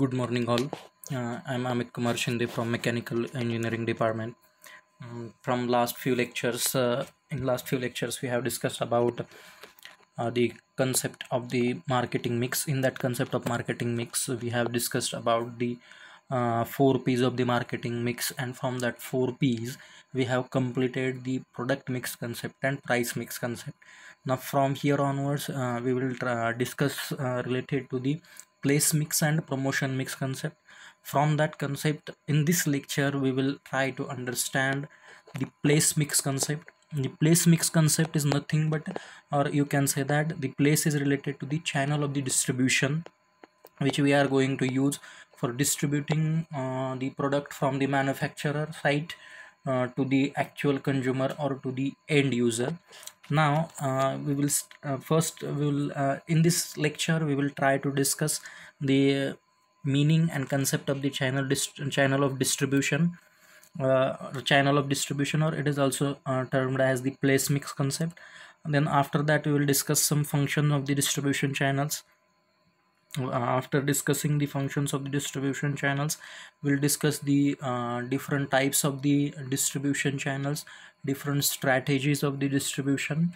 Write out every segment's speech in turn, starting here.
good morning all uh, i'm amit kumar shinde from mechanical engineering department um, from last few lectures uh, in last few lectures we have discussed about uh, the concept of the marketing mix in that concept of marketing mix we have discussed about the uh, four p's of the marketing mix and from that four p's we have completed the product mix concept and price mix concept now from here onwards uh, we will uh, discuss related to the place mix and promotion mix concept from that concept in this lecture we will try to understand the place mix concept the place mix concept is nothing but or you can say that the place is related to the channel of the distribution which we are going to use for distributing uh, the product from the manufacturer site uh, to the actual consumer or to the end user now uh, we will uh, first we will uh, in this lecture we will try to discuss the uh, meaning and concept of the channel channel of distribution uh, channel of distribution or it is also uh, termed as the place mix concept and then after that we will discuss some function of the distribution channels uh, after discussing the functions of the distribution channels we'll discuss the uh, different types of the distribution channels different strategies of the distribution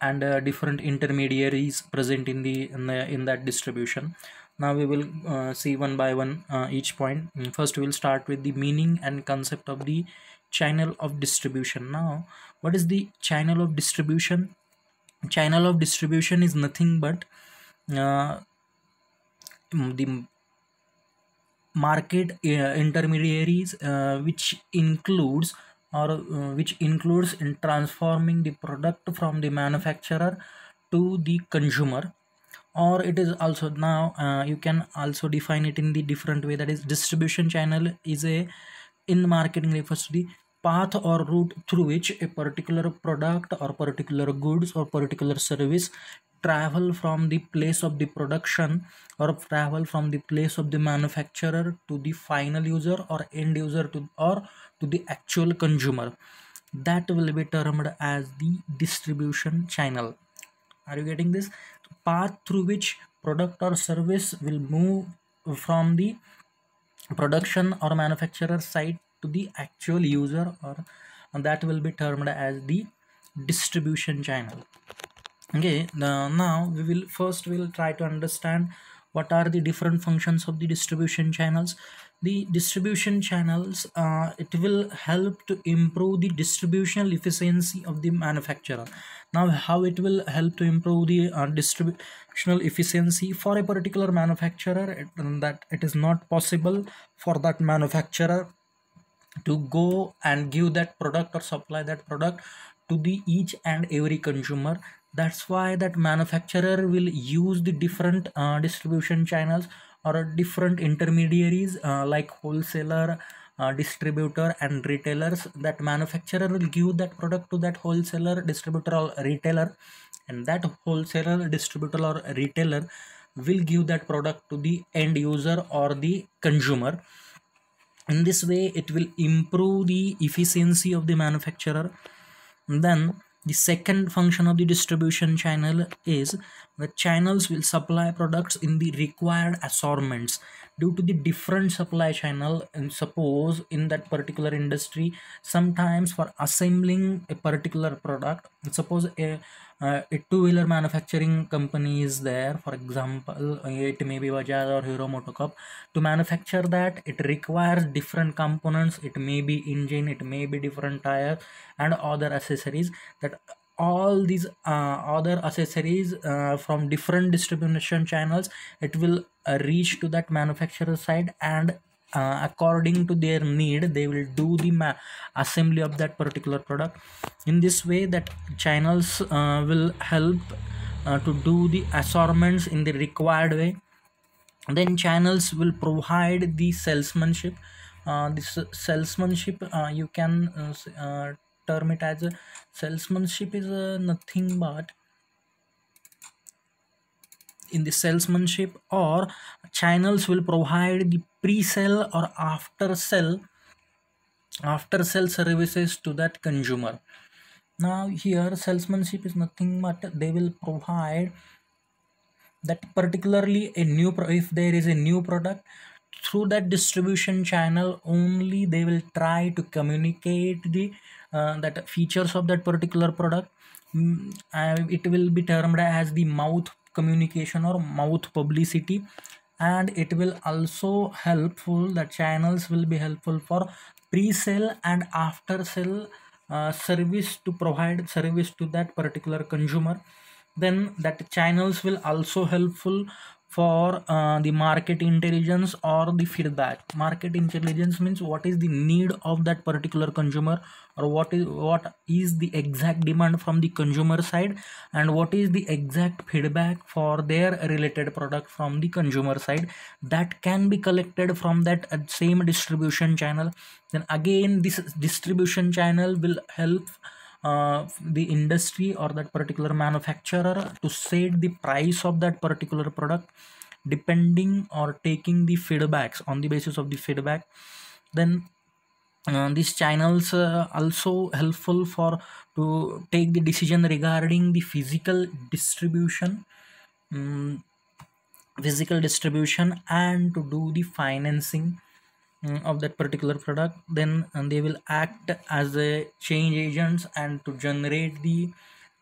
and uh, different intermediaries present in the in, the, in that distribution now we will uh, see one by one uh, each point mm, first we'll start with the meaning and concept of the channel of distribution now what is the channel of distribution channel of distribution is nothing but uh, the market uh, intermediaries uh, which includes or uh, which includes in transforming the product from the manufacturer to the consumer or it is also now uh, you can also define it in the different way that is distribution channel is a in marketing refers to the path or route through which a particular product or particular goods or particular service travel from the place of the production or travel from the place of the manufacturer to the final user or end user to or to the actual consumer that will be termed as the distribution channel are you getting this path through which product or service will move from the production or manufacturer side to the actual user or that will be termed as the distribution channel okay now, now we will first we will try to understand what are the different functions of the distribution channels the distribution channels uh, it will help to improve the distributional efficiency of the manufacturer now how it will help to improve the uh, distributional efficiency for a particular manufacturer it, that it is not possible for that manufacturer to go and give that product or supply that product to the each and every consumer that's why that manufacturer will use the different uh, distribution channels or different intermediaries uh, like wholesaler uh, distributor and retailers that manufacturer will give that product to that wholesaler distributor or retailer and that wholesaler distributor or retailer will give that product to the end user or the consumer in this way it will improve the efficiency of the manufacturer then the second function of the distribution channel is that channels will supply products in the required assortments due to the different supply channel and suppose in that particular industry sometimes for assembling a particular product suppose a uh, two wheeler manufacturing companies there for example it may be bajaj or hero motocorp to manufacture that it requires different components it may be engine it may be different tires and other accessories that all these uh, other accessories uh, from different distribution channels it will uh, reach to that manufacturer side and uh, according to their need they will do the assembly of that particular product in this way that channels uh, will help uh, to do the assortments in the required way then channels will provide the salesmanship uh, this salesmanship uh, you can uh, uh term it as a salesmanship is uh, nothing but in the salesmanship or channels will provide the pre-sell or after sell after sell services to that consumer now here salesmanship is nothing but they will provide that particularly a new pro if there is a new product through that distribution channel only they will try to communicate the uh, that features of that particular product mm, uh, it will be termed as the mouth communication or mouth publicity and it will also helpful the channels will be helpful for pre-sale and after sale uh, service to provide service to that particular consumer then that channels will also helpful for uh, the market intelligence or the feedback market intelligence means what is the need of that particular consumer or what is what is the exact demand from the consumer side and what is the exact feedback for their related product from the consumer side that can be collected from that uh, same distribution channel then again this distribution channel will help uh, the industry or that particular manufacturer to set the price of that particular product depending or taking the feedbacks on the basis of the feedback then uh, these channels uh, also helpful for to take the decision regarding the physical distribution um, physical distribution and to do the financing Mm, of that particular product then uh, they will act as a change agents and to generate the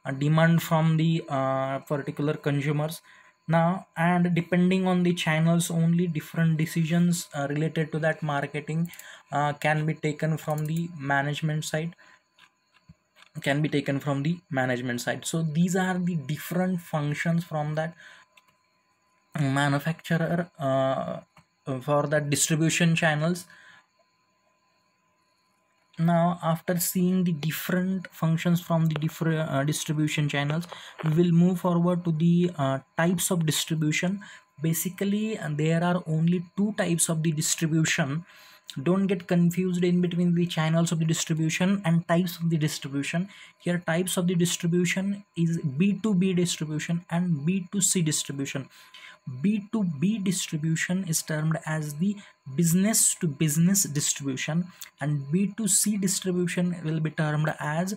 uh, demand from the uh, particular consumers now and depending on the channels only different decisions uh, related to that marketing uh, can be taken from the management side can be taken from the management side so these are the different functions from that manufacturer uh, uh, for the distribution channels now after seeing the different functions from the different uh, distribution channels we will move forward to the uh, types of distribution basically uh, there are only two types of the distribution don't get confused in between the channels of the distribution and types of the distribution here types of the distribution is b2b distribution and b2c distribution B2B distribution is termed as the business to business distribution and B2C distribution will be termed as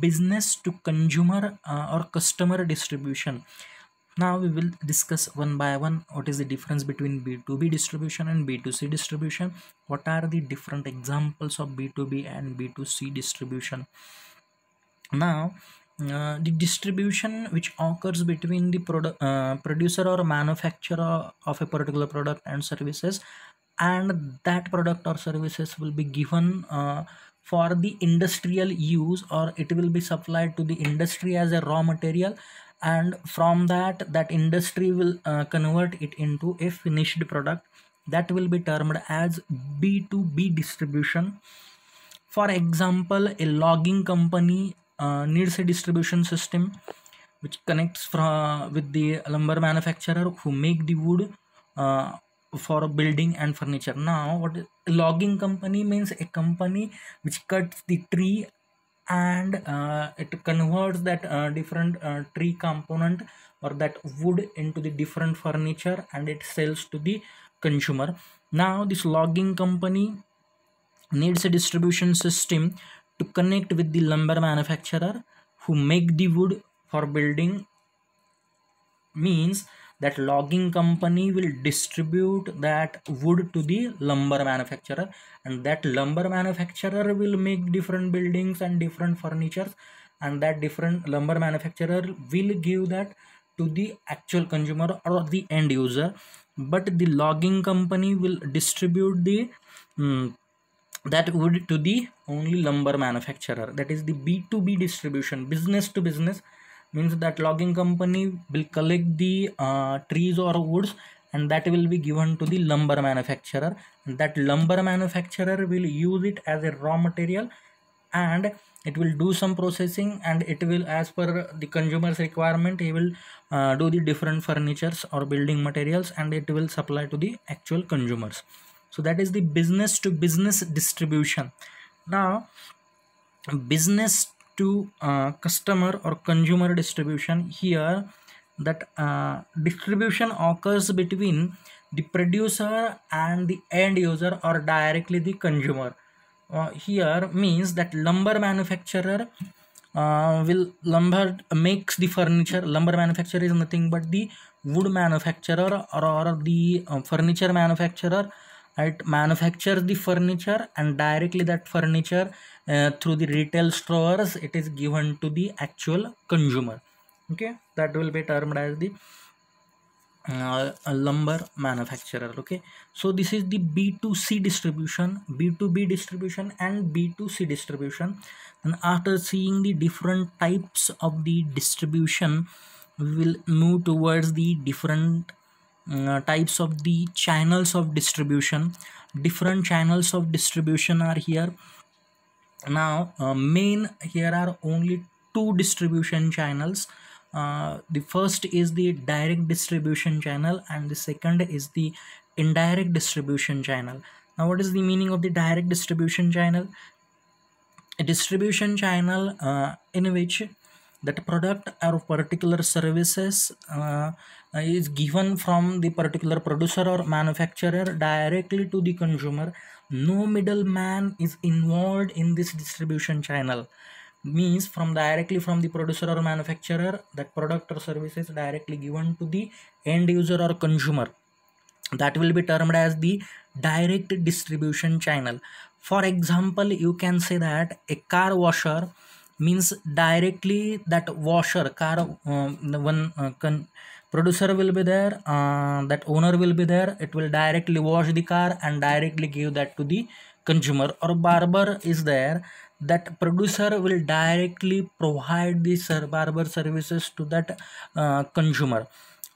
business to consumer uh, or customer distribution. Now we will discuss one by one what is the difference between B2B distribution and B2C distribution. What are the different examples of B2B and B2C distribution. Now uh, the distribution which occurs between the produ uh, producer or manufacturer of a particular product and services and that product or services will be given uh, for the industrial use or it will be supplied to the industry as a raw material and from that that industry will uh, convert it into a finished product that will be termed as b2b distribution for example a logging company uh, needs a distribution system which connects from with the lumber manufacturer who make the wood uh, for building and furniture now what logging company means a company which cuts the tree and uh, it converts that uh, different uh, tree component or that wood into the different furniture and it sells to the consumer now this logging company needs a distribution system to connect with the lumber manufacturer who make the wood for building means that logging company will distribute that wood to the lumber manufacturer and that lumber manufacturer will make different buildings and different furnitures and that different lumber manufacturer will give that to the actual consumer or the end user but the logging company will distribute the um, that would to the only lumber manufacturer that is the b2b distribution business to business means that logging company will collect the uh, trees or woods and that will be given to the lumber manufacturer that lumber manufacturer will use it as a raw material and it will do some processing and it will as per the consumer's requirement he will uh, do the different furnitures or building materials and it will supply to the actual consumers so that is the business to business distribution now business to uh, customer or consumer distribution here that uh, distribution occurs between the producer and the end user or directly the consumer uh, here means that lumber manufacturer uh, will lumber makes the furniture lumber manufacturer is nothing but the wood manufacturer or, or the uh, furniture manufacturer it manufactures the furniture and directly that furniture uh, through the retail stores it is given to the actual consumer okay that will be termed as the uh, lumber manufacturer okay so this is the b2c distribution b2b distribution and b2c distribution and after seeing the different types of the distribution we will move towards the different Mm, uh, types of the channels of distribution different channels of distribution are here now uh, main here are only two distribution channels uh, the first is the direct distribution channel and the second is the indirect distribution channel now what is the meaning of the direct distribution channel a distribution channel uh, in which that product or particular services uh, is given from the particular producer or manufacturer directly to the consumer no middleman is involved in this distribution channel means from directly from the producer or manufacturer that product or service is directly given to the end user or consumer that will be termed as the direct distribution channel for example you can say that a car washer means directly that washer car uh, one uh, con producer will be there uh, that owner will be there it will directly wash the car and directly give that to the consumer or barber is there that producer will directly provide the barber services to that uh, consumer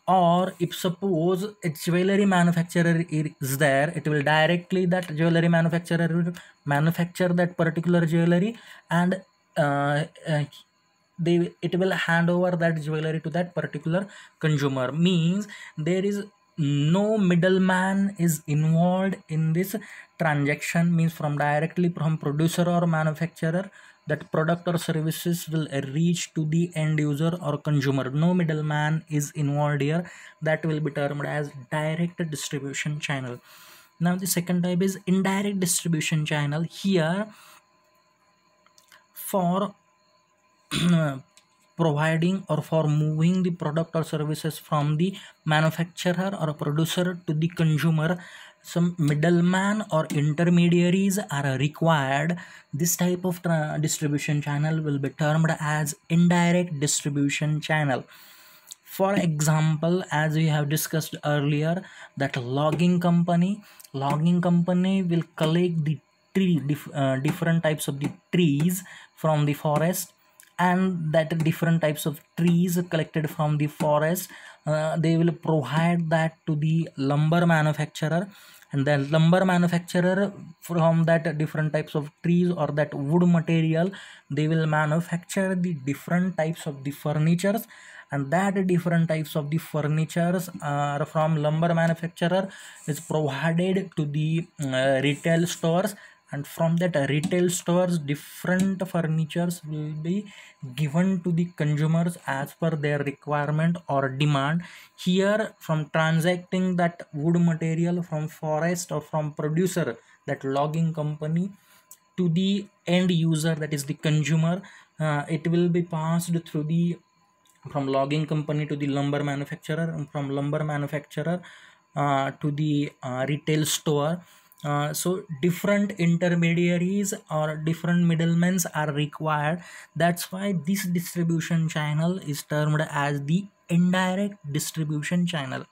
or if suppose a jewelry manufacturer is there it will directly that jewelry manufacturer will manufacture that particular jewelry and uh, uh, they it will hand over that jewelry to that particular consumer means there is no middleman is involved in this transaction means from directly from producer or manufacturer that product or services will reach to the end user or consumer no middleman is involved here that will be termed as direct distribution channel now the second type is indirect distribution channel here for providing or for moving the product or services from the manufacturer or producer to the consumer some middleman or intermediaries are required this type of distribution channel will be termed as indirect distribution channel for example as we have discussed earlier that logging company logging company will collect the tree dif uh, different types of the trees from the forest and that different types of trees collected from the forest uh, they will provide that to the lumber manufacturer and the lumber manufacturer from that different types of trees or that wood material they will manufacture the different types of the furnitures and that different types of the furnitures are uh, from lumber manufacturer is provided to the uh, retail stores and from that uh, retail stores different furnitures will be given to the consumers as per their requirement or demand here from transacting that wood material from forest or from producer that logging company to the end user that is the consumer uh, it will be passed through the from logging company to the lumber manufacturer and from lumber manufacturer uh, to the uh, retail store uh, so different intermediaries or different middlemen are required that's why this distribution channel is termed as the indirect distribution channel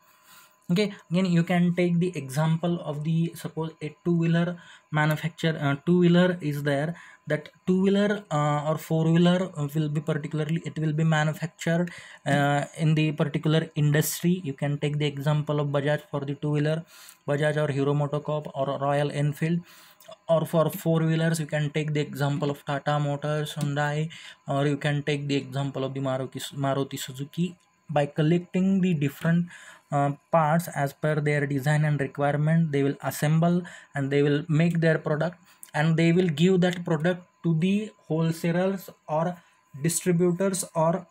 okay again you can take the example of the suppose a two-wheeler manufacturer uh, two-wheeler is there that two-wheeler uh, or four-wheeler uh, will be particularly it will be manufactured uh, in the particular industry you can take the example of bajaj for the two-wheeler Bajaj or Hero MotoCorp or Royal Enfield or for four wheelers you can take the example of Tata Motors, Hyundai or you can take the example of the Maruti, Maruti Suzuki by collecting the different uh, parts as per their design and requirement they will assemble and they will make their product and they will give that product to the wholesalers or distributors or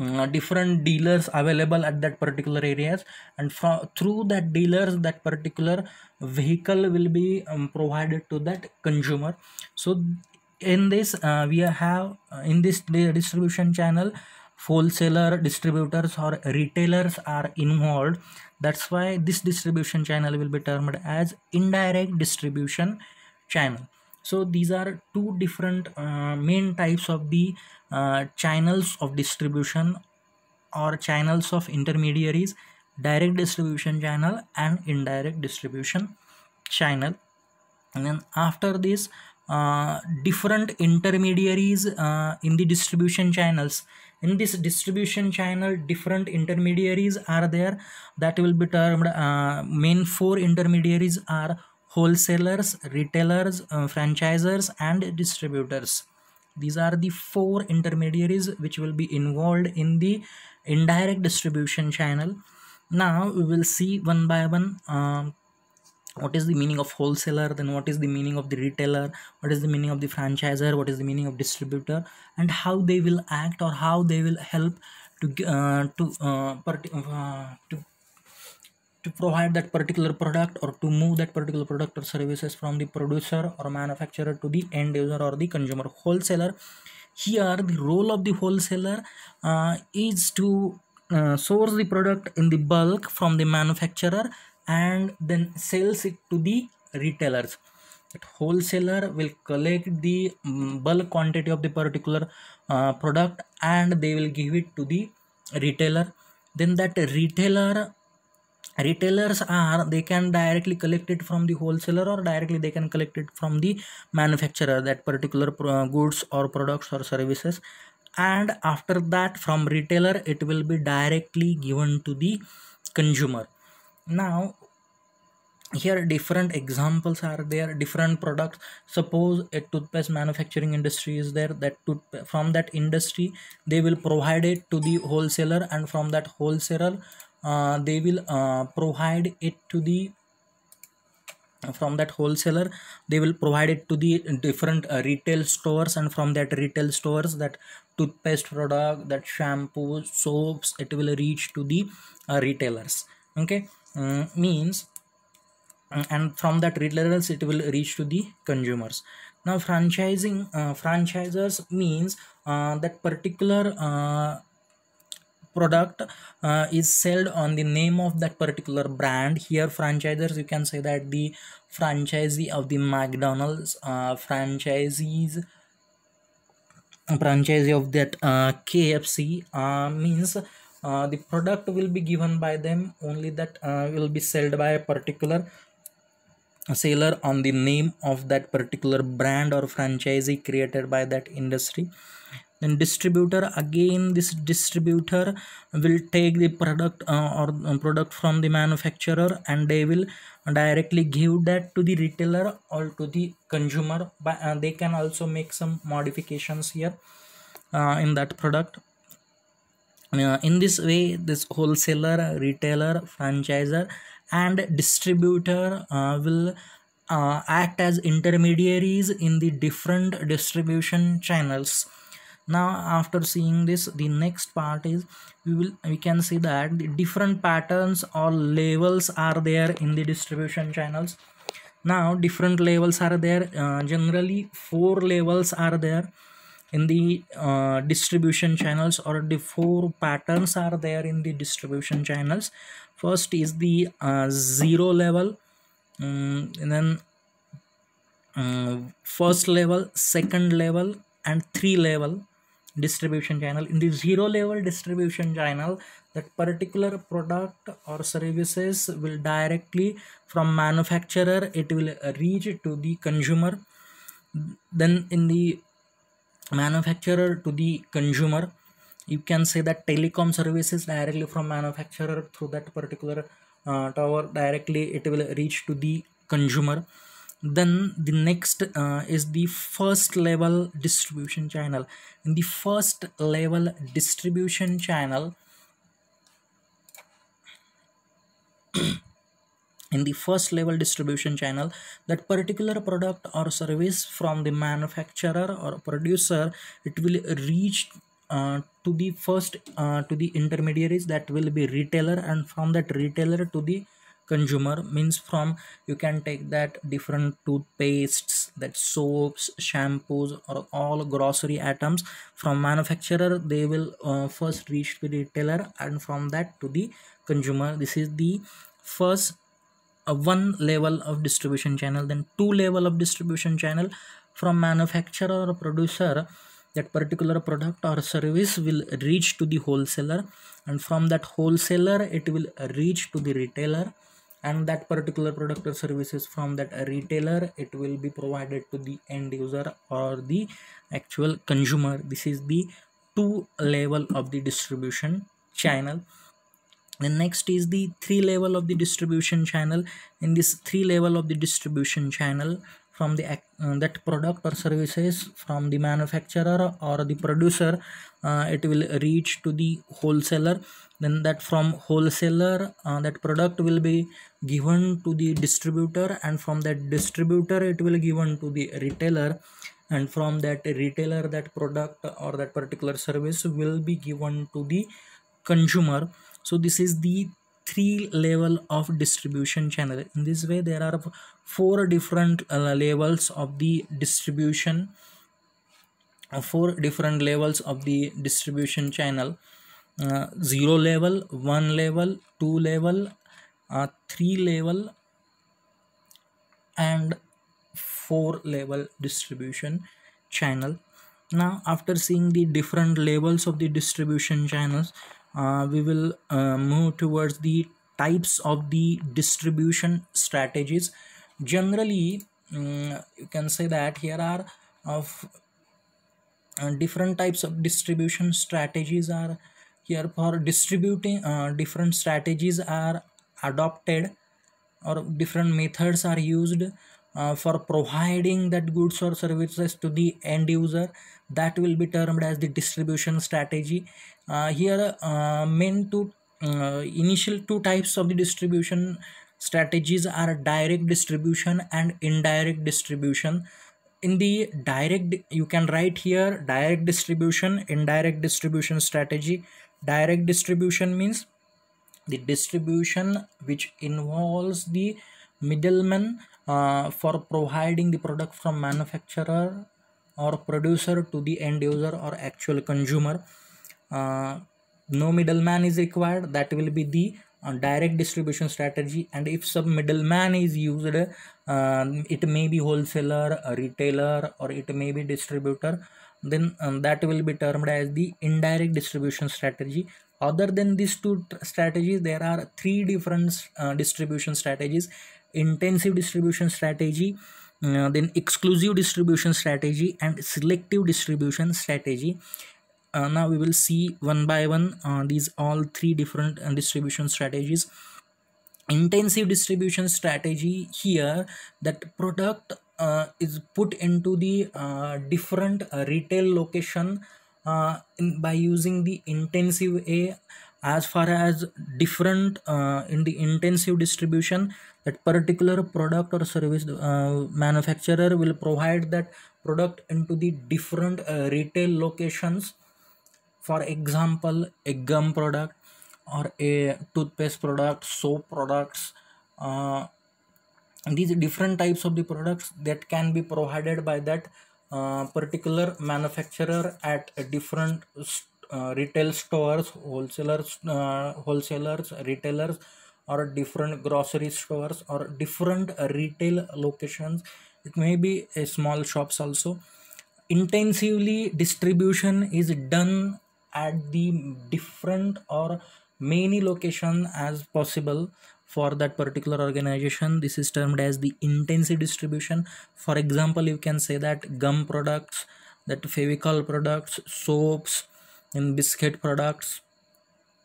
Mm, uh, different dealers available at that particular areas and from through that dealers that particular vehicle will be um, provided to that consumer so in this uh, we have uh, in this distribution channel wholesaler distributors or retailers are involved that's why this distribution channel will be termed as indirect distribution channel so these are two different uh, main types of the uh, channels of distribution or channels of intermediaries direct distribution channel and indirect distribution channel and then after this uh, different intermediaries uh, in the distribution channels in this distribution channel different intermediaries are there that will be termed uh, main four intermediaries are wholesalers retailers uh, franchisers and distributors these are the four intermediaries which will be involved in the indirect distribution channel now we will see one by one um, what is the meaning of wholesaler then what is the meaning of the retailer what is the meaning of the franchisor what is the meaning of distributor and how they will act or how they will help to uh, to uh, part, uh, to to provide that particular product or to move that particular product or services from the producer or manufacturer to the end user or the consumer wholesaler here the role of the wholesaler uh, is to uh, source the product in the bulk from the manufacturer and then sells it to the retailers that wholesaler will collect the mm, bulk quantity of the particular uh, product and they will give it to the retailer then that retailer retailers are they can directly collect it from the wholesaler or directly they can collect it from the manufacturer that particular uh, goods or products or services and after that from retailer it will be directly given to the consumer now here different examples are there different products suppose a toothpaste manufacturing industry is there that tooth from that industry they will provide it to the wholesaler and from that wholesaler uh, they will uh, provide it to the from that wholesaler they will provide it to the different uh, retail stores and from that retail stores that toothpaste product that shampoo soaps it will reach to the uh, retailers okay mm, means mm, and from that retailers it will reach to the consumers now franchising uh, franchisers means uh, that particular product uh, is sold on the name of that particular brand here franchisers you can say that the franchisee of the mcdonald's uh, franchisees franchisee of that uh, kfc uh, means uh, the product will be given by them only that uh, will be sold by a particular seller on the name of that particular brand or franchisee created by that industry then distributor again this distributor will take the product uh, or uh, product from the manufacturer and they will directly give that to the retailer or to the consumer but uh, they can also make some modifications here uh, in that product uh, in this way this wholesaler retailer franchiser, and distributor uh, will act as intermediaries in the different distribution channels now after seeing this the next part is we will we can see that the different patterns or levels are there in the distribution channels now different levels are there uh, generally four levels are there in the uh, distribution channels or the four patterns are there in the distribution channels first is the uh, zero level um, and then uh, first level second level and three level distribution channel in the zero level distribution channel that particular product or services will directly from manufacturer it will reach to the consumer then in the manufacturer to the consumer you can say that telecom services directly from manufacturer through that particular uh, tower directly it will reach to the consumer then the next uh, is the first level distribution channel in the first level distribution channel in the first level distribution channel that particular product or service from the manufacturer or producer it will reach uh, to the first uh, to the intermediaries that will be retailer and from that retailer to the consumer means from you can take that different toothpastes that soaps shampoos or all grocery items from manufacturer they will uh, first reach to the retailer and from that to the consumer this is the first uh, one level of distribution channel then two level of distribution channel from manufacturer or producer that particular product or service will reach to the wholesaler and from that wholesaler it will reach to the retailer and that particular product or services from that retailer it will be provided to the end user or the actual consumer this is the two level of the distribution channel the next is the three level of the distribution channel in this three level of the distribution channel from the uh, that product or services from the manufacturer or the producer uh, it will reach to the wholesaler then that from wholesaler uh, that product will be given to the distributor and from that distributor it will given to the retailer and from that retailer that product or that particular service will be given to the consumer so this is the three level of distribution channel in this way there are four different uh, levels of the distribution uh, four different levels of the distribution channel uh, zero level one level two level uh, three level and four level distribution channel now after seeing the different levels of the distribution channels uh, we will uh, move towards the types of the distribution strategies generally um, you can say that here are of uh, different types of distribution strategies are here for distributing uh, different strategies are adopted or different methods are used uh, for providing that goods or services to the end user that will be termed as the distribution strategy uh, here uh, main two uh, initial two types of the distribution strategies are direct distribution and indirect distribution in the direct you can write here direct distribution indirect distribution strategy direct distribution means the distribution which involves the middleman uh, for providing the product from manufacturer or producer to the end user or actual consumer uh, no middleman is required that will be the direct distribution strategy and if some middleman is used um, it may be wholesaler retailer or it may be distributor then um, that will be termed as the indirect distribution strategy other than these two strategies there are three different uh, distribution strategies intensive distribution strategy uh, then exclusive distribution strategy and selective distribution strategy uh, now we will see one by one uh, these all three different uh, distribution strategies intensive distribution strategy here that product uh, is put into the uh, different uh, retail location uh, in, by using the intensive a as far as different uh, in the intensive distribution that particular product or service uh, manufacturer will provide that product into the different uh, retail locations for example a gum product or a toothpaste product soap products uh, these different types of the products that can be provided by that uh, particular manufacturer at different uh, retail stores wholesalers uh, wholesalers retailers or different grocery stores or different retail locations it may be a small shops also intensively distribution is done at the different or many location as possible for that particular organization this is termed as the intensity distribution for example you can say that gum products that favical products soaps and biscuit products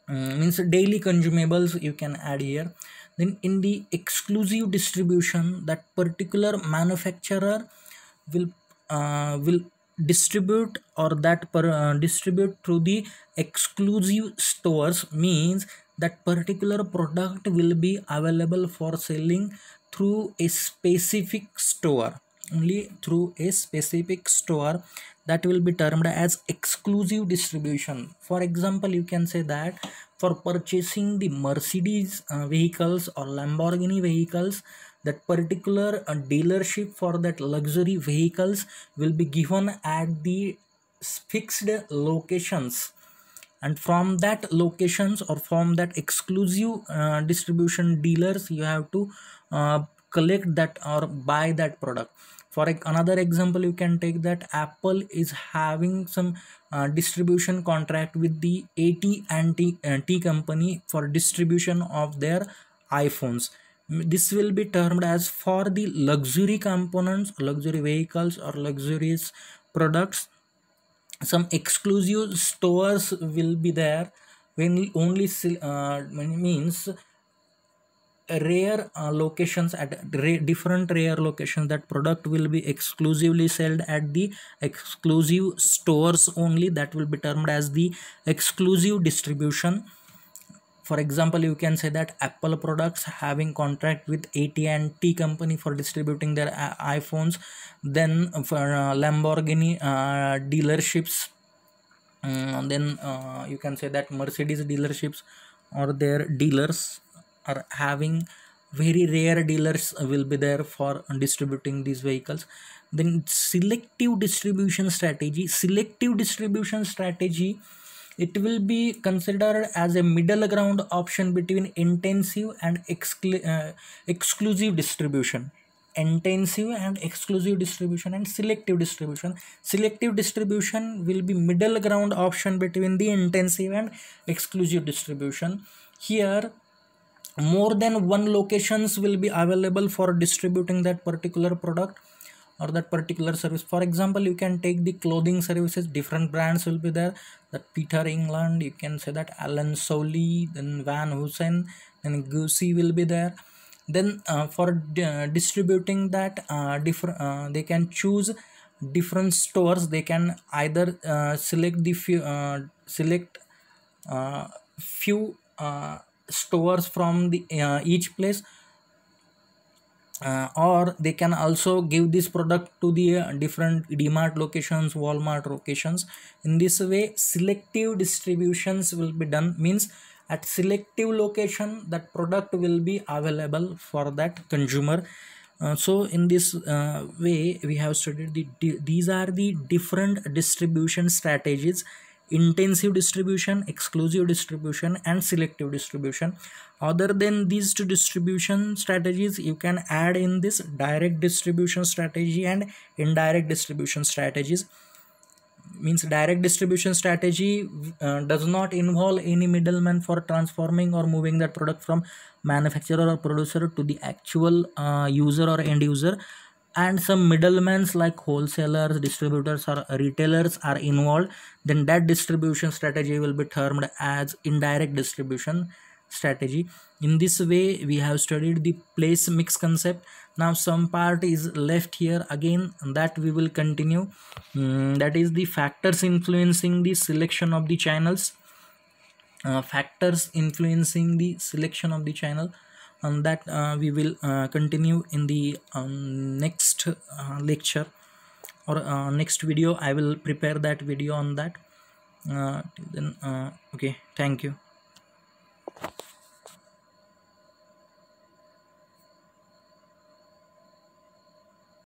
um, means daily consumables you can add here then in the exclusive distribution that particular manufacturer will uh, will distribute or that per, uh, distribute through the exclusive stores means that particular product will be available for selling through a specific store only through a specific store that will be termed as exclusive distribution for example you can say that for purchasing the mercedes uh, vehicles or lamborghini vehicles that particular uh, dealership for that luxury vehicles will be given at the fixed locations and from that locations or from that exclusive uh, distribution dealers you have to uh, collect that or buy that product for another example you can take that apple is having some uh, distribution contract with the AT&T uh, company for distribution of their iphones this will be termed as for the luxury components luxury vehicles or luxurious products some exclusive stores will be there when only uh, means rare uh, locations at ra different rare locations that product will be exclusively sold at the exclusive stores only that will be termed as the exclusive distribution for example you can say that apple products having contract with AT&T company for distributing their uh, iPhones then for uh, Lamborghini uh, dealerships um, then uh, you can say that Mercedes dealerships or their dealers are having very rare dealers will be there for distributing these vehicles then selective distribution strategy selective distribution strategy it will be considered as a middle ground option between intensive and exclu- uh, exclusive distribution intensive and exclusive distribution and selective distribution selective distribution will be middle ground option between the intensive and exclusive distribution here more than one locations will be available for distributing that particular product or that particular service for example you can take the clothing services different brands will be there that peter england you can say that alan Solly, then van hoosen then Gucci will be there then uh, for uh, distributing that uh, different uh, they can choose different stores they can either uh, select the few uh, select uh, few uh, stores from the uh, each place uh, or they can also give this product to the uh, different dmart locations walmart locations in this way selective distributions will be done means at selective location that product will be available for that consumer uh, so in this uh, way we have studied the these are the different distribution strategies intensive distribution exclusive distribution and selective distribution other than these two distribution strategies you can add in this direct distribution strategy and indirect distribution strategies means direct distribution strategy uh, does not involve any middleman for transforming or moving that product from manufacturer or producer to the actual uh, user or end user and some middlemen like wholesalers distributors or retailers are involved then that distribution strategy will be termed as indirect distribution strategy in this way we have studied the place mix concept now some part is left here again that we will continue mm, that is the factors influencing the selection of the channels uh, factors influencing the selection of the channel and that uh, we will uh, continue in the um, next uh, lecture or next video i will prepare that video on that then okay thank you